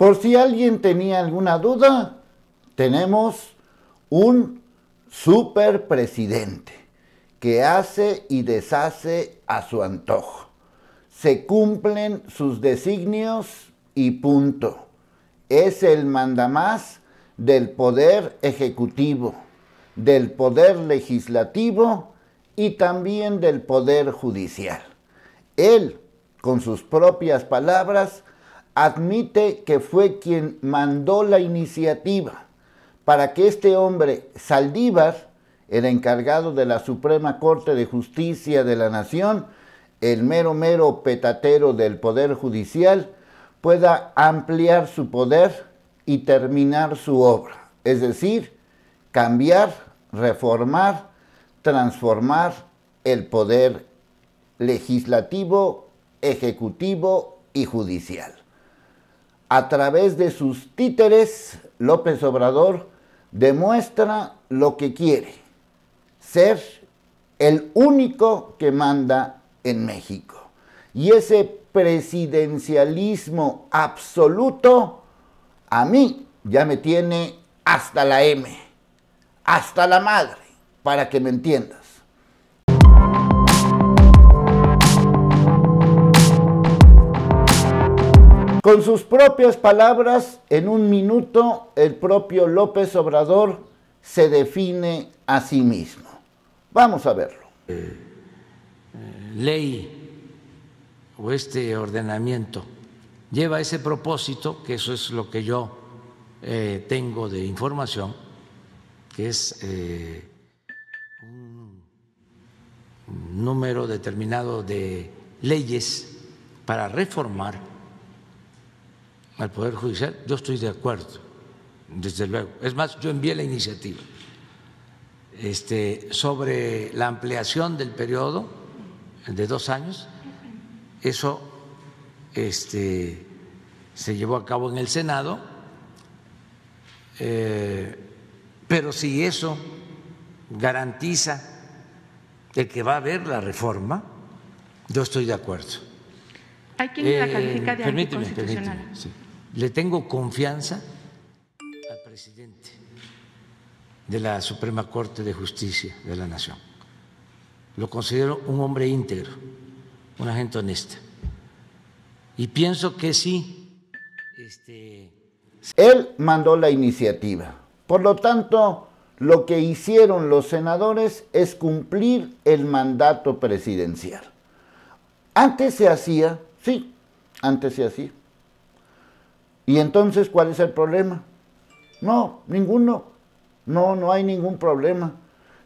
Por si alguien tenía alguna duda, tenemos un superpresidente que hace y deshace a su antojo. Se cumplen sus designios y punto. Es el mandamás del poder ejecutivo, del poder legislativo y también del poder judicial. Él, con sus propias palabras, admite que fue quien mandó la iniciativa para que este hombre, Saldívar, el encargado de la Suprema Corte de Justicia de la Nación, el mero mero petatero del Poder Judicial, pueda ampliar su poder y terminar su obra. Es decir, cambiar, reformar, transformar el poder legislativo, ejecutivo y judicial a través de sus títeres, López Obrador demuestra lo que quiere, ser el único que manda en México. Y ese presidencialismo absoluto a mí ya me tiene hasta la M, hasta la madre, para que me entiendas. Con sus propias palabras, en un minuto, el propio López Obrador se define a sí mismo. Vamos a verlo. ley o este ordenamiento lleva ese propósito, que eso es lo que yo eh, tengo de información, que es eh, un número determinado de leyes para reformar al Poder Judicial, yo estoy de acuerdo, desde luego. Es más, yo envié la iniciativa este, sobre la ampliación del periodo de dos años. Eso este, se llevó a cabo en el Senado, eh, pero si eso garantiza de que va a haber la reforma, yo estoy de acuerdo. Hay quien la califica de eh, permíteme, anticonstitucional le tengo confianza al presidente de la Suprema Corte de Justicia de la Nación. Lo considero un hombre íntegro, un agente honesto. Y pienso que sí. Este, Él mandó la iniciativa. Por lo tanto, lo que hicieron los senadores es cumplir el mandato presidencial. Antes se hacía, sí, antes se hacía ¿Y entonces cuál es el problema? No, ninguno. No, no hay ningún problema.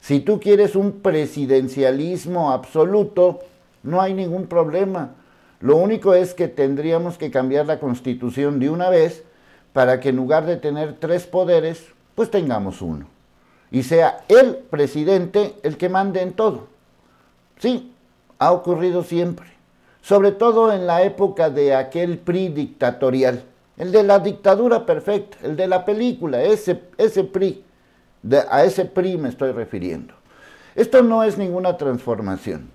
Si tú quieres un presidencialismo absoluto, no hay ningún problema. Lo único es que tendríamos que cambiar la constitución de una vez para que en lugar de tener tres poderes, pues tengamos uno. Y sea el presidente el que mande en todo. Sí, ha ocurrido siempre. Sobre todo en la época de aquel PRI dictatorial. El de la dictadura perfecta, el de la película, ese, ese PRI, de, a ese PRI me estoy refiriendo. Esto no es ninguna transformación,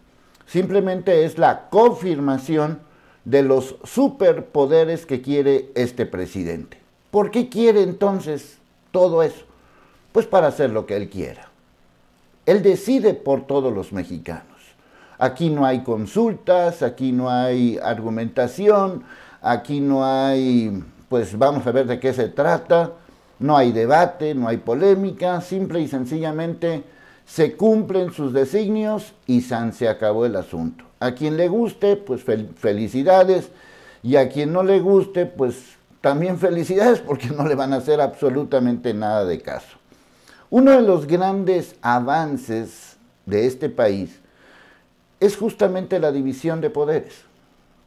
simplemente es la confirmación de los superpoderes que quiere este presidente. ¿Por qué quiere entonces todo eso? Pues para hacer lo que él quiera. Él decide por todos los mexicanos. Aquí no hay consultas, aquí no hay argumentación, aquí no hay, pues vamos a ver de qué se trata, no hay debate, no hay polémica, simple y sencillamente se cumplen sus designios y san se acabó el asunto. A quien le guste, pues felicidades, y a quien no le guste, pues también felicidades porque no le van a hacer absolutamente nada de caso. Uno de los grandes avances de este país es justamente la división de poderes.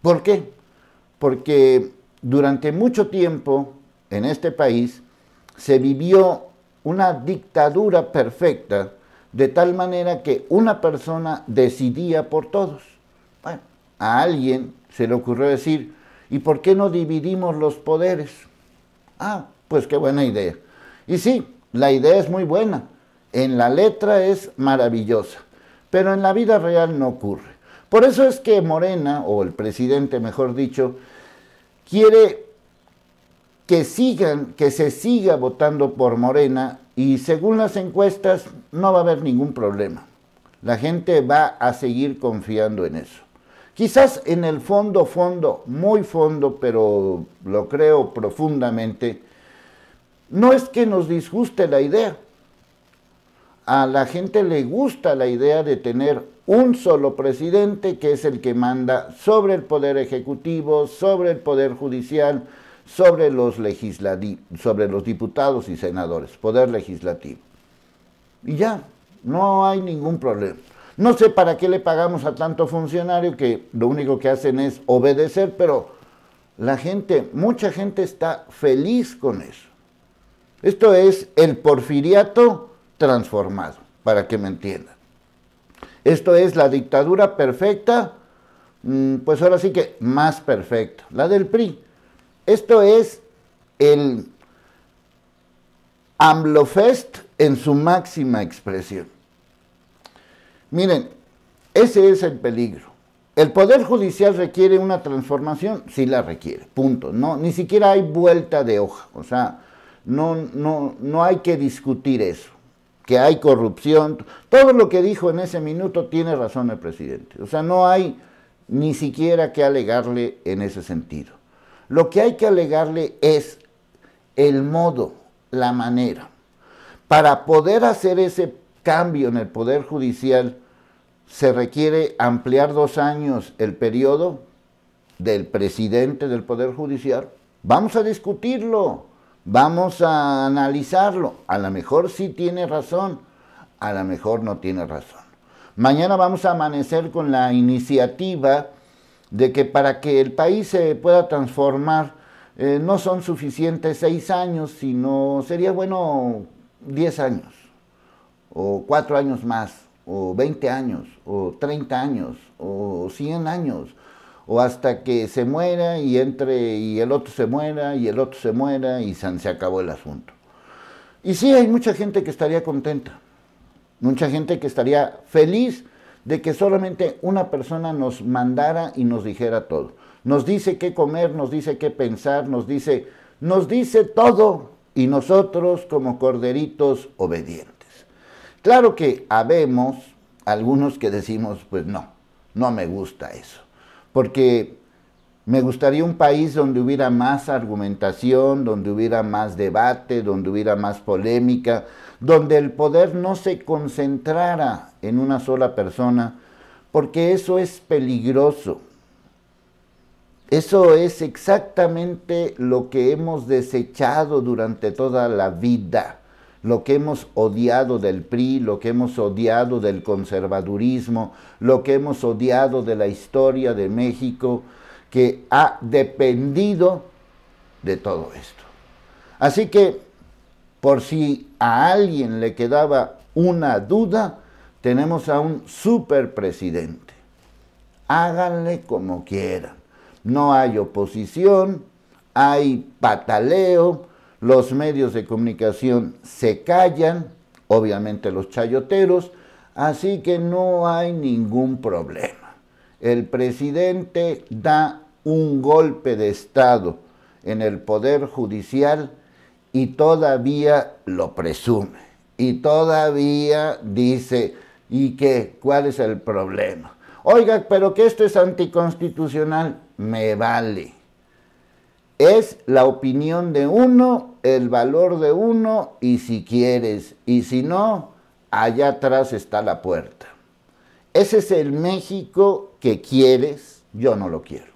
¿Por qué? porque durante mucho tiempo en este país se vivió una dictadura perfecta, de tal manera que una persona decidía por todos. Bueno, a alguien se le ocurrió decir, ¿y por qué no dividimos los poderes? Ah, pues qué buena idea. Y sí, la idea es muy buena, en la letra es maravillosa, pero en la vida real no ocurre. Por eso es que Morena, o el presidente mejor dicho, quiere que sigan, que se siga votando por Morena y según las encuestas no va a haber ningún problema. La gente va a seguir confiando en eso. Quizás en el fondo, fondo, muy fondo, pero lo creo profundamente, no es que nos disguste la idea. A la gente le gusta la idea de tener un solo presidente que es el que manda sobre el poder ejecutivo, sobre el poder judicial, sobre los, sobre los diputados y senadores, poder legislativo. Y ya, no hay ningún problema. No sé para qué le pagamos a tanto funcionario que lo único que hacen es obedecer, pero la gente, mucha gente está feliz con eso. Esto es el porfiriato transformado, para que me entiendan. Esto es la dictadura perfecta, mm, pues ahora sí que más perfecta, la del PRI. Esto es el AMLOFest en su máxima expresión. Miren, ese es el peligro. El Poder Judicial requiere una transformación, sí la requiere, punto. No, ni siquiera hay vuelta de hoja, o sea, no, no, no hay que discutir eso que hay corrupción. Todo lo que dijo en ese minuto tiene razón el presidente. O sea, no hay ni siquiera que alegarle en ese sentido. Lo que hay que alegarle es el modo, la manera. Para poder hacer ese cambio en el Poder Judicial, se requiere ampliar dos años el periodo del presidente del Poder Judicial. Vamos a discutirlo. Vamos a analizarlo. A lo mejor sí tiene razón, a lo mejor no tiene razón. Mañana vamos a amanecer con la iniciativa de que para que el país se pueda transformar eh, no son suficientes seis años, sino sería bueno diez años, o cuatro años más, o veinte años, o treinta años, o cien años, o hasta que se muera y entre y el otro se muera y el otro se muera y se acabó el asunto. Y sí, hay mucha gente que estaría contenta, mucha gente que estaría feliz de que solamente una persona nos mandara y nos dijera todo. Nos dice qué comer, nos dice qué pensar, nos dice, nos dice todo y nosotros como corderitos obedientes. Claro que habemos algunos que decimos, pues no, no me gusta eso porque me gustaría un país donde hubiera más argumentación, donde hubiera más debate, donde hubiera más polémica, donde el poder no se concentrara en una sola persona, porque eso es peligroso. Eso es exactamente lo que hemos desechado durante toda la vida lo que hemos odiado del PRI, lo que hemos odiado del conservadurismo, lo que hemos odiado de la historia de México, que ha dependido de todo esto. Así que, por si a alguien le quedaba una duda, tenemos a un superpresidente. Háganle como quieran. No hay oposición, hay pataleo, los medios de comunicación se callan, obviamente los chayoteros, así que no hay ningún problema. El presidente da un golpe de Estado en el Poder Judicial y todavía lo presume. Y todavía dice, ¿y qué? ¿Cuál es el problema? Oiga, pero que esto es anticonstitucional, me vale es la opinión de uno, el valor de uno y si quieres, y si no, allá atrás está la puerta. Ese es el México que quieres, yo no lo quiero.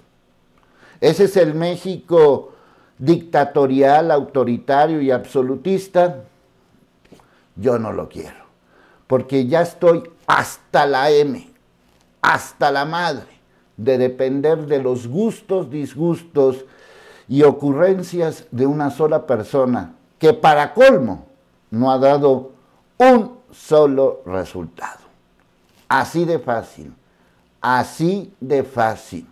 Ese es el México dictatorial, autoritario y absolutista, yo no lo quiero. Porque ya estoy hasta la M, hasta la madre, de depender de los gustos, disgustos y ocurrencias de una sola persona, que para colmo no ha dado un solo resultado. Así de fácil, así de fácil.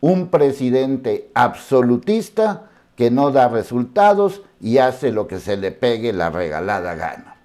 Un presidente absolutista que no da resultados y hace lo que se le pegue la regalada gana.